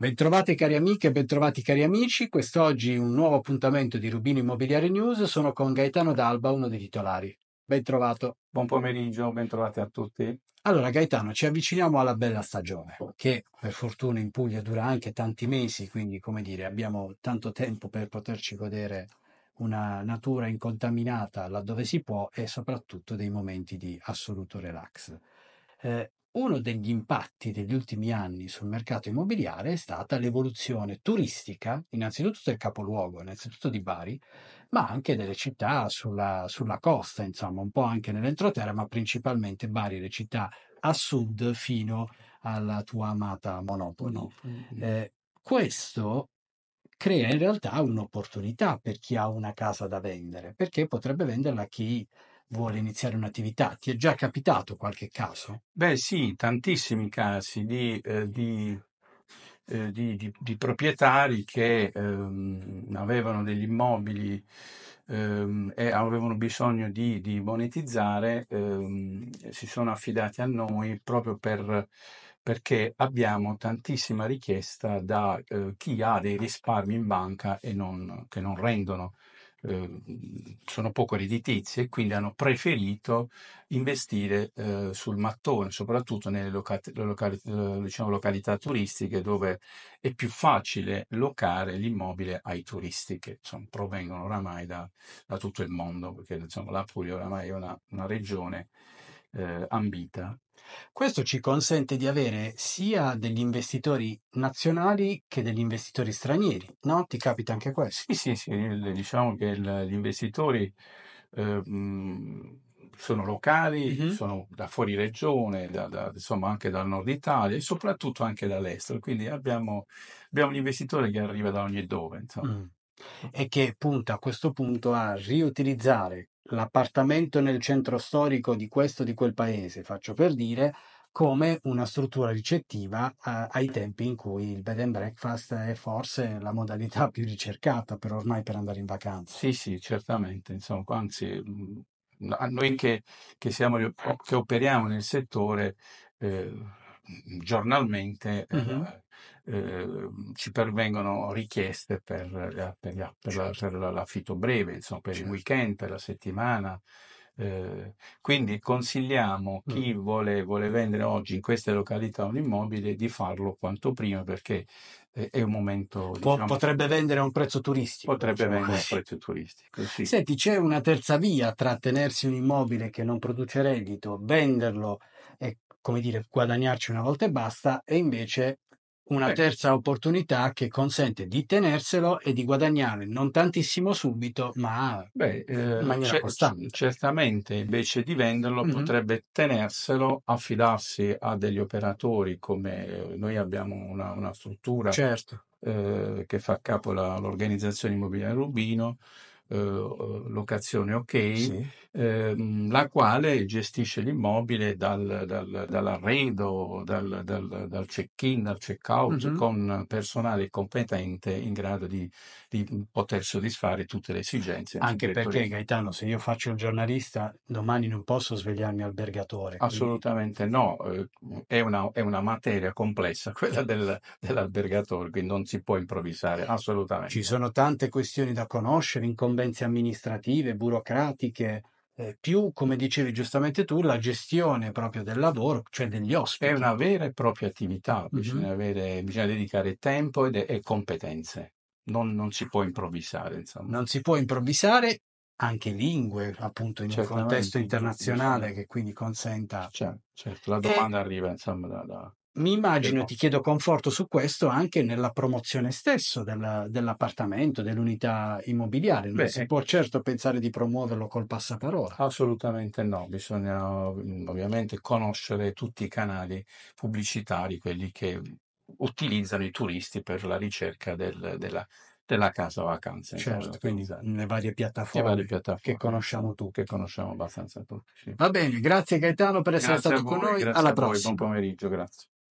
Bentrovate cari amiche bentrovati cari amici, quest'oggi un nuovo appuntamento di Rubino Immobiliare News, sono con Gaetano D'Alba, uno dei titolari. Bentrovato. Buon pomeriggio, bentrovati a tutti. Allora Gaetano, ci avviciniamo alla bella stagione, che per fortuna in Puglia dura anche tanti mesi, quindi come dire, abbiamo tanto tempo per poterci godere una natura incontaminata laddove si può e soprattutto dei momenti di assoluto relax eh, uno degli impatti degli ultimi anni sul mercato immobiliare è stata l'evoluzione turistica, innanzitutto del capoluogo, innanzitutto di Bari, ma anche delle città sulla, sulla costa, insomma, un po' anche nell'entroterra, ma principalmente Bari, le città a sud fino alla tua amata Monopoli. Monopoli. Eh, questo crea in realtà un'opportunità per chi ha una casa da vendere, perché potrebbe venderla a chi vuole iniziare un'attività. Ti è già capitato qualche caso? Beh sì, tantissimi casi di, eh, di, eh, di, di proprietari che ehm, avevano degli immobili ehm, e avevano bisogno di, monetizzare, ehm, si sono affidati a noi proprio per perché abbiamo tantissima richiesta da eh, chi ha dei risparmi in banca e non, che non rendono Ehm, sono poco redditizie e quindi hanno preferito investire eh, sul mattone, soprattutto nelle locati, locali, eh, diciamo, località turistiche dove è più facile locare l'immobile ai turisti che insomma, provengono oramai da, da, tutto il mondo, perché insomma, la Puglia oramai è una, una regione eh, ambita. Questo ci consente di avere sia degli investitori nazionali che degli investitori stranieri, no? Ti capita anche questo? Sì, sì, sì. diciamo che il, gli investitori eh, mhmm, sono locali, mm-hmm. sono da fuori regione, da, da, insomma anche dal nord Italia e soprattutto anche dall'estero, quindi abbiamo, abbiamo investitore che arriva da ogni dove, insomma. Mm e che punta a questo punto a riutilizzare l'appartamento nel centro storico di questo o di quel paese, faccio per dire, come una struttura ricettiva eh, ai tempi in cui il bed and breakfast è forse la modalità più ricercata per ormai per andare in vacanza. Sì, sì, certamente, insomma, anzi, mhmm, a noi che, che, siamo, che operiamo nel settore eh, mhmm, giornalmente, mm-hmm. eh, Ehm, ci pervengono richieste per, per, la, per, la, per certo. l'affitto breve, insomma, per il certo. weekend, per la settimana. Eh, quindi consigliamo mm. chi vuole, vuole, vendere oggi in queste località un immobile di farlo quanto prima perché eh, è un momento. Diciamo, potrebbe vendere a un prezzo turistico. Potrebbe diciamo. vendere a un prezzo turistico. Sì. Senti, c'è una terza via tra tenersi un immobile che non produce reddito, venderlo e come dire, guadagnarci una volta e basta, e invece una terza opportunità che consente di tenerselo e di guadagnare non tantissimo subito, ma Beh, in eh, maniera eh, costante. Certamente, invece di venderlo, mm-hmm. potrebbe tenerselo, affidarsi a degli operatori come eh, noi abbiamo una, una struttura certo. eh, che fa capo all'organizzazione immobiliare Rubino. Eh, locazione ok, sì. Ehm, la quale gestisce l'immobile dal, dal, dall'arredo, dal, dal, check-in, dal check-out, mm-hmm. con personale competente in grado di, di, poter soddisfare tutte le esigenze. Anche perché, Gaetano, se io faccio il giornalista, domani non posso svegliarmi albergatore. Quindi... Assolutamente no, eh, è una, è una, materia complessa quella del, dell'albergatore, quindi non si può improvvisare, assolutamente. Ci sono tante questioni da conoscere, incombenze amministrative, burocratiche. Eh, più, come dicevi giustamente tu, la gestione proprio del lavoro, cioè degli ospiti. È una vera e propria attività, bisogna, mm-hmm. avere, bisogna dedicare tempo ed, e competenze. Non, non, si può improvvisare, insomma. Non si può improvvisare anche lingue, appunto, in un contesto internazionale che quindi consenta. Certo, certo. la eh domanda e... arriva, insomma, da, da mi immagino, ti chiedo conforto su questo anche nella promozione stesso della, dell'appartamento, dell'unità immobiliare. Non Beh, si eh può certo pensare di promuoverlo col passaparola. Assolutamente no, bisogna mm, ovviamente conoscere tutti i canali pubblicitari, quelli che utilizzano i turisti per la ricerca del, della, della casa vacanza. Certo, quindi le varie piattaforme, varie piattaforme che conosciamo tu. Che conosciamo abbastanza tutti. Sì. Va bene, grazie Gaetano per essere grazie stato voi, con noi. Alla voi, buon pomeriggio, grazie.